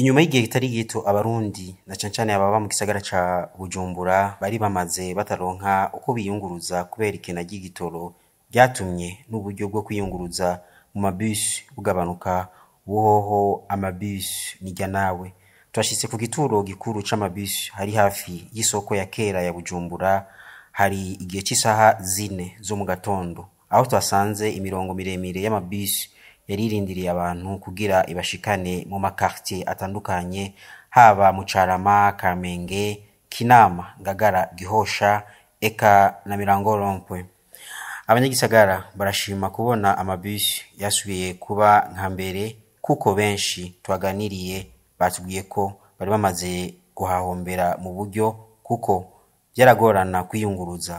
inyuma y'igihe kitari gito abarundi na cyane cyane ababa mu gisagara ca bujumbura bari bamaze bataronka uko biyunguruza kubera ikena ry'igitoro byatumye n'uburyo bwo kwiyunguruza mu mabisi bugabanuka woho amabisi nijya nawe turashyitse ku gituro gikuru c'amabisi hari hafi y'isoko ya kera ya bujumbura hari igihe cy'isaha zine zo mu gatondo aho twasanze imirongo miremire y'amabisi yaririndiriye abantu kugira ibashikane mu makaritiye atandukanye haba mucarama kamenge kinama ngagara gihosha eka na mirango rompwe abanyagisagara barashima kubona amabisi yasubiye kuba nka mbere kuko benshi twaganiriye batubwiye ko bari bamaze guhahombera mu buryo kuko byaragorana kwiyunguruza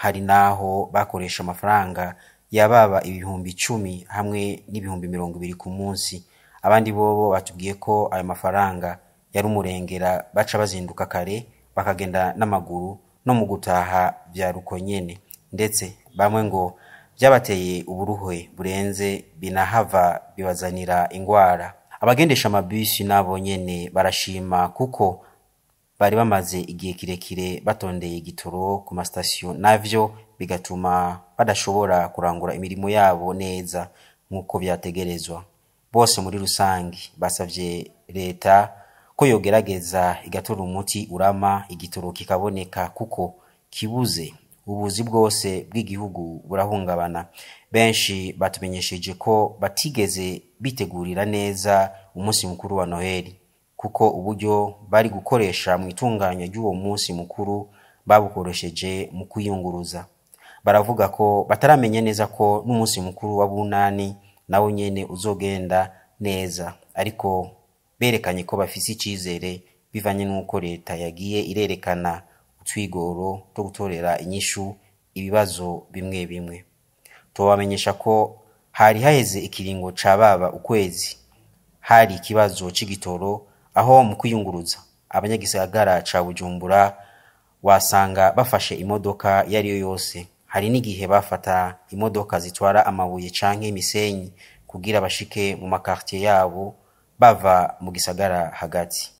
hari n'aho bakoresha amafaranga yababa ibihumbi icumi hamwe n'ibihumbi mirongo ibiri ku munsi abandi bobo batubwiye ko ayo mafaranga yari umurengera baca bazinduka kare bakagenda n'amaguru no mu gutaha bya rukonyene ndetse bamwe ngo byabateye uburuhe burenze binahava bibazanira indwara abagendesha amabisi nabo nyene barashima kuko bari bamaze igihe kirekire batondeye igitoro ku masitasiyo navyo bigatuma badashobora kurangura imirimo yabo neza nk'uko byategerezwa bose muri rusange basabye leta ko yogerageza igatora umuti urama igitoro kikaboneka kuko kibuze ubuzi bwose bw'igihugu burahungabana benshi batumenyesheje ko batigeze bitegurira neza umunsi mukuru wa noheli kuko uburyo bari gukoresha mu itunganya ry'uwo munsi mukuru babukoresheje mu kwiyunguruza baravuga ko bataramenya neza ko n'umunsi mukuru wa bunani nawo nyine uzogenda neza ariko berekanye ko bafite icyizere bivanye n'uko leta yagiye irerekana utwigoro two gutorera inyishu ibibazo bimwe bimwe tubamenyesha ko hari haheze ikiringo cya baba ukwezi hari ikibazo cy'igitoro aho mu kwiyunguruza abanyagisagara cya bujumbura wasanga bafashe imodoka iyo ari yo yose hari n'igihe bafata imodoka zitwara amabuye cyangwa imisenyi kugira bashike mu makaritiye yabo bava mu gisagara hagati